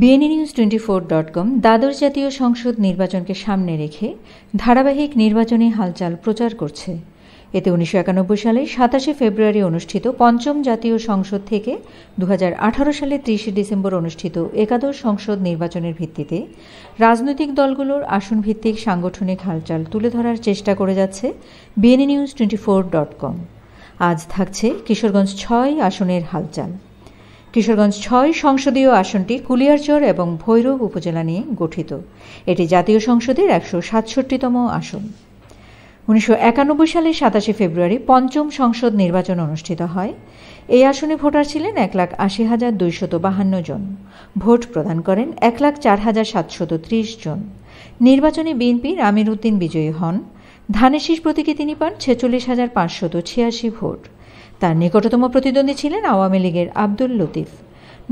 BNA news twenty four dot com দ্বাদশ জাতীয় সংসদ নির্বাচনকে সামনে রেখে ধারাবাহিক নির্বাচনী হালচাল প্রচার করছে এতে উনিশশো একানব্বই সালে সাতাশে ফেব্রুয়ারি অনুষ্ঠিত পঞ্চম জাতীয় সংসদ থেকে দু সালে ত্রিশে ডিসেম্বর অনুষ্ঠিত একাদশ সংসদ নির্বাচনের ভিত্তিতে রাজনৈতিক দলগুলোর আসন ভিত্তিক সাংগঠনিক হালচাল তুলে ধরার চেষ্টা করে যাচ্ছে BNA news twenty four dot com আজ থাকছে কিশোরগঞ্জ ছয় আসনের হালচাল কিশোরগঞ্জ ছয় সংসদীয় আসনটি কুলিয়ারচর এবং ভৈরব উপজেলা নিয়ে গঠিত এটি জাতীয় সংসদের একশো সাতষট্টিতম আসন উনিশশো একানব্বই সালের সাতাশে ফেব্রুয়ারি পঞ্চম সংসদ নির্বাচন অনুষ্ঠিত হয় এই আসনে ভোটার ছিলেন এক লাখ আশি হাজার দুইশত বাহান্ন জন ভোট প্রদান করেন এক লাখ চার হাজার সাতশত ত্রিশ জন নির্বাচনে বিএনপির আমির উদ্দিন বিজয়ী হন ধানের শীষ প্রতীকে তিনি পান ছেচল্লিশ হাজার পাঁচশত ছিয়াশি ভোট তার নিকটতম প্রতিদ্বন্দ্বী ছিলেন আওয়ামী লীগের আব্দুল লতিফ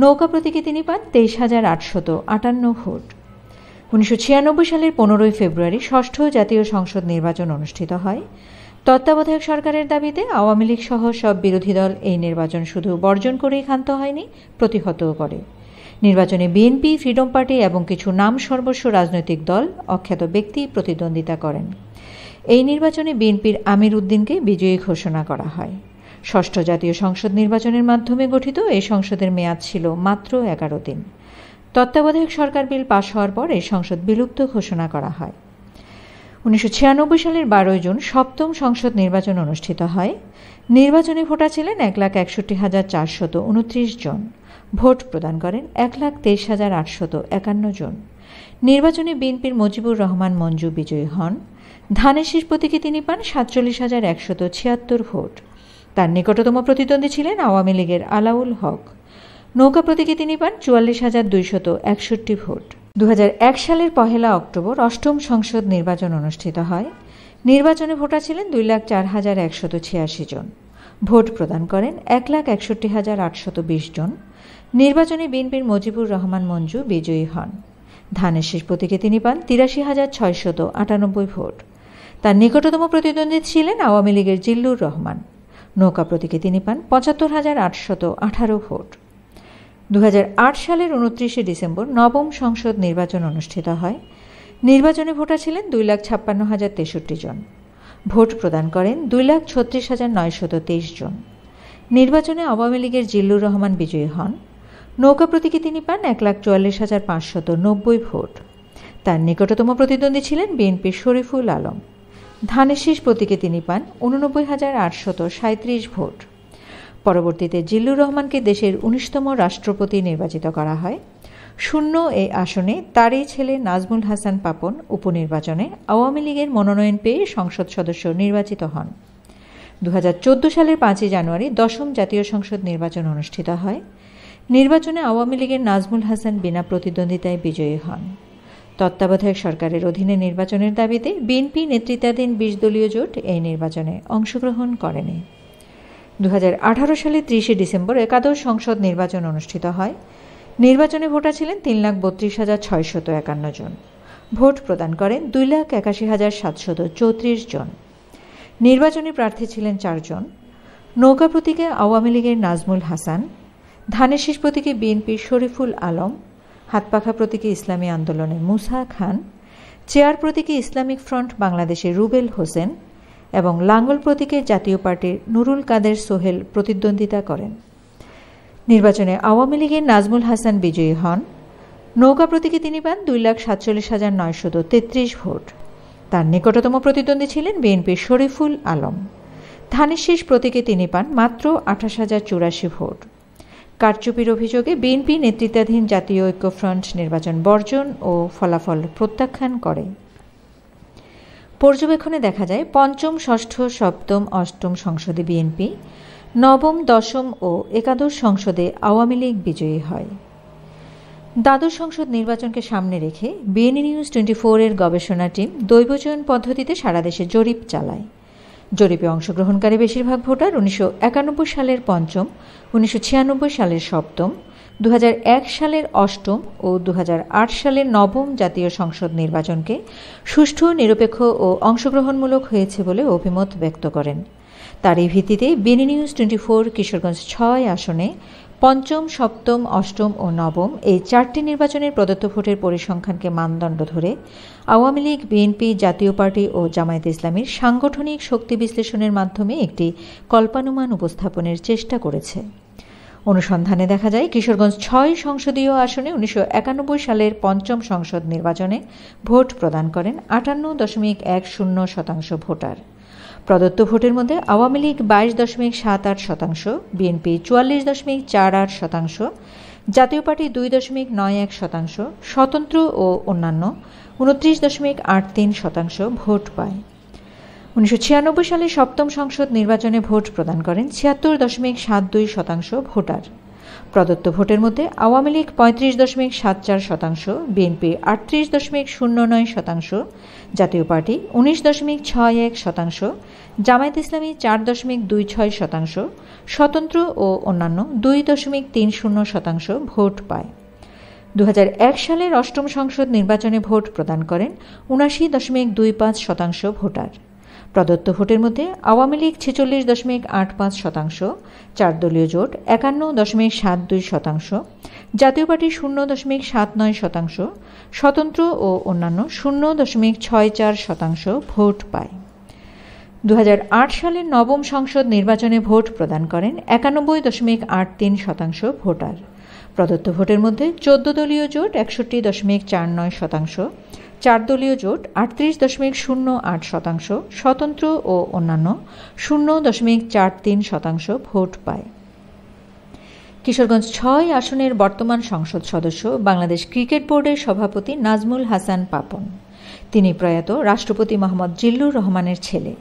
নৌকা প্রতীকে তিনি পান তেইশ হাজার আটশত আটান্ন ভোট উনিশশো সালের পনেরোই ফেব্রুয়ারি ষষ্ঠ জাতীয় সংসদ নির্বাচন অনুষ্ঠিত হয় তত্ত্বাবধায়ক সরকারের দাবিতে আওয়ামী লীগ সহ সব বিরোধী দল এই নির্বাচন শুধু বর্জন করেই ক্ষান্ত হয়নি প্রতিহতও করে নির্বাচনে বিএনপি ফ্রিডম পার্টি এবং কিছু নাম সর্বস্ব রাজনৈতিক দল অখ্যাত ব্যক্তি প্রতিদ্বন্দ্বিতা করেন এই নির্বাচনে বিএনপির আমির উদ্দিনকে বিজয়ী ঘোষণা করা হয় ষষ্ঠ জাতীয় সংসদ নির্বাচনের মাধ্যমে গঠিত এই সংসদের মেয়াদ ছিল মাত্র এগারো দিন তত্ত্বাবধায়ক সরকার বিল পাশ হওয়ার পর এই সংসদ বিলুপ্ত ঘোষণা করা হয় উনিশশো সালের বারোই জুন সপ্তম সংসদ নির্বাচন অনুষ্ঠিত হয় নির্বাচনে ভোটার ছিলেন এক লাখ একষট্টি হাজার চারশত উনত্রিশ জন ভোট প্রদান করেন এক লাখ তেইশ হাজার আটশত একান্ন জন নির্বাচনে বিএনপির মজিবুর রহমান মঞ্জু বিজয়ী হন ধানের শীষ প্রতীকে তিনি পান সাতচল্লিশ হাজার একশত ছিয়াত্তর ভোট তার নিকটতম প্রতিদ্বন্দ্বী ছিলেন আওয়ামী লীগের আলাউল হক নৌকা প্রতীকে তিনি পান চুয়াল্লিশ হাজার দুইশত একষট্টি ভোট দু সালের পহেলা অক্টোবর অষ্টম সংসদ নির্বাচন অনুষ্ঠিত হয় নির্বাচনে ভোটার ছিলেন দুই লাখ চার হাজার একশত ছিয়াশি জন ভোট প্রদান করেন এক লাখ একষট্টি হাজার আটশত বিশ জন নির্বাচনে বিএনপির মজিবুর রহমান মঞ্জু বিজয়ী হন ধানের শেষ প্রতীকে তিনি পান তিরাশি হাজার ছয়শত আটানব্বই ভোট তার নিকটতম প্রতিদ্বন্দ্বী ছিলেন আওয়ামী লীগের জিল্লুর রহমান নৌকা প্রতীকে তিনি পান পঁচাত্তর হাজার আটশত আঠারো ভোট দু সালের উনত্রিশে ডিসেম্বর নবম সংসদ নির্বাচন অনুষ্ঠিত হয় নির্বাচনে ভোটা ছিলেন দুই লাখ ছাপ্পান্ন হাজার তেষট্টি জন ভোট প্রদান করেন দুই লাখ ছত্রিশ হাজার নয়শত তেইশ জন নির্বাচনে আওয়ামী লীগের জিল্লুর রহমান বিজয়ী হন নৌকা প্রতীকে তিনি পান এক লাখ চুয়াল্লিশ হাজার পাঁচশত নব্বই ভোট তার নিকটতম প্রতিদ্বন্দ্বী ছিলেন বিএনপির শরীফুল আলম ধানের শীষ প্রতীকে তিনি পান উননব্বই হাজার আটশত সাঁত্রিশ ভোট পরবর্তীতে জিল্লুর রহমানকে দেশের উনিশতম রাষ্ট্রপতি নির্বাচিত করা হয় শূন্য এই আসনে তারই ছেলে নাজমুল হাসান পাপন উপনির্বাচনে আওয়ামী লীগের মনোনয়ন পেয়ে সংসদ সদস্য নির্বাচিত হন দু সালের পাঁচই জানুয়ারি দশম জাতীয় সংসদ নির্বাচন অনুষ্ঠিত হয় নির্বাচনে আওয়ামী লীগের নাজমুল হাসান বিনা প্রতিদ্বন্দ্বিতায় বিজয়ী হন তত্ত্বাবধায়ক সরকারের অধীনে নির্বাচনের দাবিতে বিএনপি নেতৃত্বাধীন বিশ দলীয় জোট এই নির্বাচনে অংশগ্রহণ করেনি দু সালে ত্রিশে ডিসেম্বর একাদশ সংসদ নির্বাচন অনুষ্ঠিত হয় নির্বাচনে ভোটার ছিলেন তিন লাখ বত্রিশ হাজার ছয়শত একান্ন জন ভোট প্রদান করেন দুই লাখ একাশি হাজার সাতশত চৌত্রিশ জন নির্বাচনী প্রার্থী ছিলেন চারজন নৌকা প্রতীকে আওয়ামী লীগের নাজমুল হাসান ধানের শীষ প্রতীকে বিএনপির শরীফুল আলম হাতপাখা প্রতীকে ইসলামী আন্দোলনে মুসা খান চেয়ার প্রতীকে ইসলামিক ফ্রন্ট বাংলাদেশের রুবেল হোসেন এবং লাঙ্গল প্রতীকে জাতীয় পার্টির নুরুল কাদের সোহেল প্রতিদ্বন্দ্বিতা করেন নির্বাচনে আওয়ামী লীগের নাজমুল হাসান বিজয়ী হন নৌকা প্রতীকে তিনি পান দুই লাখ সাতচল্লিশ হাজার নয়শত তেত্রিশ ভোট তার নিকটতম প্রতিদ্বন্দ্বী ছিলেন বিএনপির শরীফুল আলম ধানের শেষ প্রতীকে তিনি পান মাত্র আঠাশ হাজার চুরাশি ভোট কারচুপির অভিযোগে বিএনপি নেতৃত্বাধীন জাতীয় ঐক্যফ্রন্ট নির্বাচন বর্জন ও ফলাফল প্রত্যাখ্যান করে পর্যবেক্ষণে দেখা যায় পঞ্চম ষষ্ঠ সপ্তম অষ্টম সংসদে বিএনপি নবম দশম ও একাদশ সংসদে আওয়ামী লীগ বিজয়ী হয় দ্বাদশ সংসদ নির্বাচনকে সামনে রেখে বিএনএ নিউজ টোয়েন্টি ফোরের গবেষণা টিম দৈবচয়ন পদ্ধতিতে সারা দেশে জরিপ চালায় জরিপে অংশগ্রহণকারী বেশিরভাগ ভোটার উনিশশো সালের পঞ্চম উনিশশো সালের সপ্তম দু সালের অষ্টম ও দু সালের নবম জাতীয় সংসদ নির্বাচনকে সুষ্ঠু নিরপেক্ষ ও অংশগ্রহণমূলক হয়েছে বলে অভিমত ব্যক্ত করেন তার এই ভিত্তিতে বিনি নিউজ টোয়েন্টি ফোর কিশোরগঞ্জ ছয় আসনে পঞ্চম সপ্তম অষ্টম ও নবম এই চারটি নির্বাচনের প্রদত্ত ভোটের পরিসংখ্যানকে মানদণ্ড ধরে Awami league BNP Jatiya party ও জামায়াত ইসলামীর সাংগঠনিক শক্তি বিশ্লেষণের মাধ্যমে একটি কল্পানুমান উপস্থাপনের চেষ্টা করেছে অনুসন্ধানে দেখা যায় কিশোরগঞ্জ ছয় সংসদীয় আসনে উনিশশো সালের পঞ্চম সংসদ নির্বাচনে ভোট প্রদান করেন আটান্ন দশমিক এক শূন্য শতাংশ ভোটার প্রদত্ত ভোটের মধ্যে আওয়ামী লীগ বাইশ দশমিক সাত আট শতাংশ বিএনপি চুয়াল্লিশ দশমিক চার আট শতাংশ জাতীয় পার্টি দুই দশমিক নয় এক শতাংশ স্বতন্ত্র ও অন্যান্য উনত্রিশ দশমিক আট তিন শতাংশ ভোট পায় উনিশশো ছিয়ানব্বই সালে সপ্তম সংসদ নির্বাচনে ভোট প্রদান করেন ছিয়াত্তর দশমিক সাত দুই শতাংশ ভোটার প্রদত্ত ভোটের মধ্যে আওয়ামী লীগ পঁয়ত্রিশ দশমিক সাত চার শতাংশ বিএনপি আটত্রিশ দশমিক শূন্য নয় শতাংশ জাতীয় পার্টি উনিশ দশমিক ছয় এক শতাংশ জামায়াত ইসলামী চার দশমিক দুই ছয় শতাংশ স্বতন্ত্র ও অন্যান্য দুই দশমিক তিন শূন্য শতাংশ ভোট পায় দু সালের অষ্টম সংসদ নির্বাচনে ভোট প্রদান করেন উনাশি দশমিক দুই পাঁচ শতাংশ ভোটার প্রদত্ত ভোটের মধ্যে আওয়ামী লীগ ছেচল্লিশ দশমিক আট পাঁচ শতাংশ চার দলীয় জোট একান্ন দশমিক সাত দুই শতাংশ জাতীয় পার্টি শূন্য দশমিক সাত নয় শতাংশ স্বতন্ত্র ও অন্যান্য শূন্য দশমিক ছয় চার শতাংশ ভোট পায় দু সালের নবম সংসদ নির্বাচনে ভোট প্রদান করেন একানব্বই দশমিক আট তিন শতাংশ ভোটার প্রদত্ত ভোটের মধ্যে চোদ্দ দলীয় জোট একষট্টি দশমিক চার নয় শতাংশ চার দলীয় জোট আটত্রিশ দশমিক শূন্য আট শতাংশ স্বতন্ত্র ও অন্যান্য শূন্য দশমিক চার তিন শতাংশ ভোট পায় কিশোরগঞ্জ ছয় আসনের বর্তমান সংসদ সদস্য বাংলাদেশ ক্রিকেট বোর্ডের সভাপতি নাজমুল হাসান পাপন তিনি প্রয়াত রাষ্ট্রপতি মোহাম্মদ জিল্লুর রহমানের ছেলে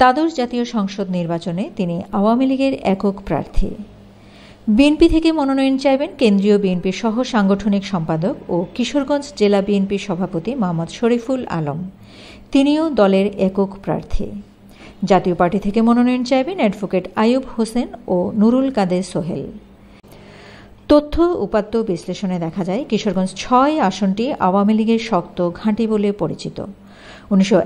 দ্বাদশ জাতীয় সংসদ নির্বাচনে তিনি আওয়ামী লীগের একক প্রার্থী বিএনপি থেকে মনোনয়ন চাইবেন কেন্দ্রীয় বিএনপির সহ সাংগঠনিক সম্পাদক ও কিশোরগঞ্জ জেলা বিএনপির সভাপতি মোহাম্মদ শরীফুল আলম তিনিও দলের একক প্রার্থী জাতীয় পার্টি থেকে মনোনয়ন চাইবেন অ্যাডভোকেট আয়ুব হোসেন ও নুরুল কাদের সোহেল তথ্য উপাত্ত বিশ্লেষণে দেখা যায় কিশোরগঞ্জ ছয় আসনটি আওয়ামী লীগের শক্ত ঘাঁটি বলে পরিচিত উনিশশো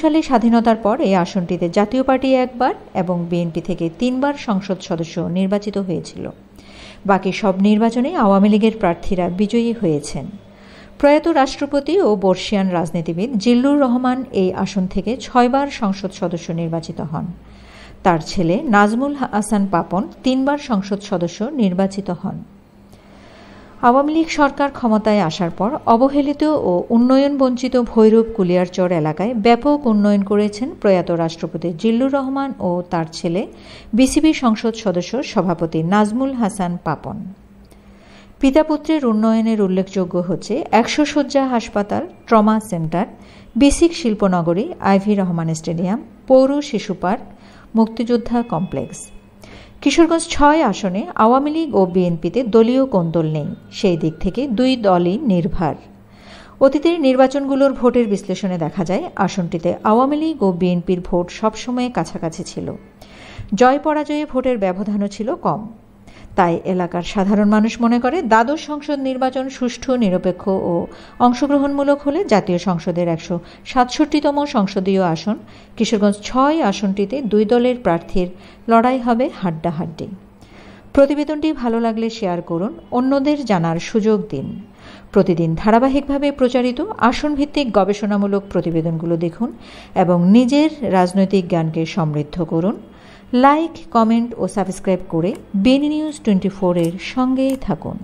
সালে স্বাধীনতার পর এই আসনটিতে জাতীয় পার্টি একবার এবং বিএনপি থেকে তিনবার সংসদ সদস্য নির্বাচিত হয়েছিল বাকি সব নির্বাচনে আওয়ামী লীগের প্রার্থীরা বিজয়ী হয়েছেন প্রয়াত রাষ্ট্রপতি ও বর্ষিয়ান রাজনীতিবিদ জিল্লুর রহমান এই আসন থেকে ছয়বার সংসদ সদস্য নির্বাচিত হন তার ছেলে নাজমুল হাসান পাপন তিনবার সংসদ সদস্য নির্বাচিত হন আওয়ামী লীগ সরকার ক্ষমতায় আসার পর অবহেলিত ও উন্নয়ন বঞ্চিত ভৈরব কুলিয়ারচর এলাকায় ব্যাপক উন্নয়ন করেছেন প্রয়াত রাষ্ট্রপতি জিল্লুর রহমান ও তার ছেলে বিসিবি সংসদ সদস্য সভাপতি নাজমুল হাসান পাপন পিতা পুত্রের উন্নয়নের উল্লেখযোগ্য হচ্ছে একশো শয্যা হাসপাতাল ট্রমা সেন্টার বেসিক শিল্পনগরী আইভি রহমান স্টেডিয়াম পৌর শিশু পার্ক মুক্তিযোদ্ধা কমপ্লেক্স কিশোরগঞ্জ ছয় আসনে আওয়ামী লীগ ও বিএনপিতে দলীয় কোন্দল নেই সেই দিক থেকে দুই দলই নির্ভার অতীতের নির্বাচনগুলোর ভোটের বিশ্লেষণে দেখা যায় আসনটিতে আওয়ামী লীগ ও বিএনপির ভোট সবসময়ে কাছাকাছি ছিল জয় পরাজয়ে ভোটের ব্যবধানও ছিল কম তাই এলাকার সাধারণ মানুষ মনে করে দ্বাদশ সংসদ নির্বাচন সুষ্ঠু নিরপেক্ষ ও অংশগ্রহণমূলক হলে জাতীয় সংসদের একশো সাতষট্টিতম সংসদীয় আসন কিশোরগঞ্জ ছয় আসনটিতে দুই দলের প্রার্থীর লড়াই হবে হাড্ডাহাড্ডি প্রতিবেদনটি ভালো লাগলে শেয়ার করুন অন্যদের জানার সুযোগ দিন প্রতিদিন ধারাবাহিকভাবে প্রচারিত আসনভিত্তিক গবেষণামূলক প্রতিবেদনগুলো দেখুন এবং নিজের রাজনৈতিক জ্ঞানকে সমৃদ্ধ করুন লাইক কমেন্ট ও সাবস্ক্রাইব করে বেনি নিউজ টোয়েন্টি ফোরের সঙ্গেই থাকুন